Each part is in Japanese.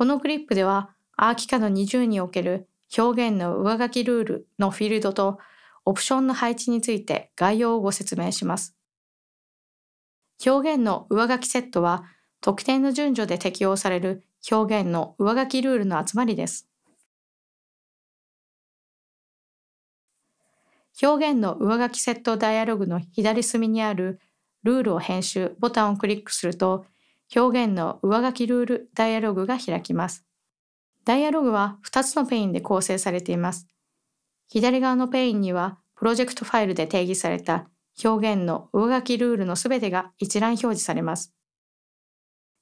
このクリップでは、アーキカの20における表現の上書きルールのフィールドとオプションの配置について概要をご説明します。表現の上書きセットは、特定の順序で適用される表現の上書きルールの集まりです。表現の上書きセットダイアログの左隅にあるルールを編集ボタンをクリックすると表現の上書きルールダイアログが開きます。ダイアログは2つのペインで構成されています。左側のペインにはプロジェクトファイルで定義された表現の上書きルールのすべてが一覧表示されます。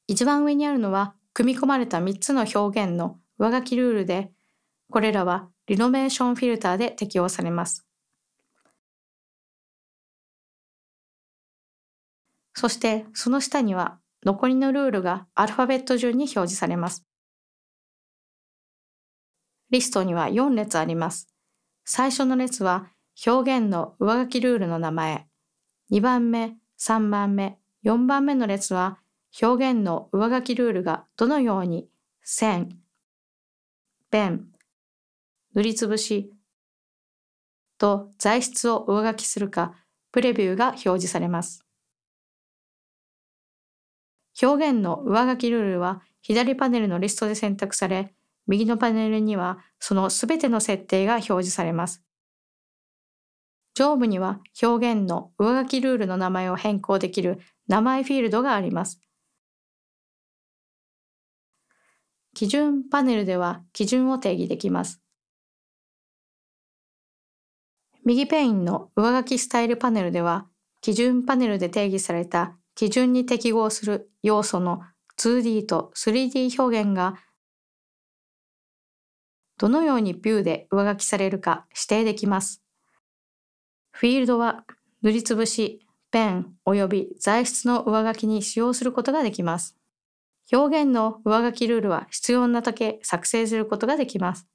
一番上にあるのは組み込まれた3つの表現の上書きルールで、これらはリノベーションフィルターで適用されます。そしてその下には残りのルールがアルファベット順に表示されます。リストには4列あります。最初の列は表現の上書きルールの名前、2番目、3番目、4番目の列は表現の上書きルールがどのように線、弁、塗りつぶしと材質を上書きするかプレビューが表示されます。表現の上書きルールは左パネルのリストで選択され、右のパネルにはそのすべての設定が表示されます。上部には表現の上書きルールの名前を変更できる名前フィールドがあります。基準パネルでは基準を定義できます。右ペインの上書きスタイルパネルでは基準パネルで定義された基準に適合する要素の 2D と 3D 表現がどのようにビューで上書きされるか指定できます。フィールドは塗りつぶし、ペン及び材質の上書きに使用することができます。表現の上書きルールは必要なだけ作成することができます。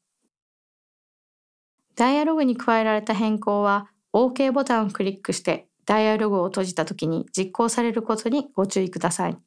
ダイアログに加えられた変更は OK ボタンをクリックしてダイアログを閉じた時に実行されることにご注意ください。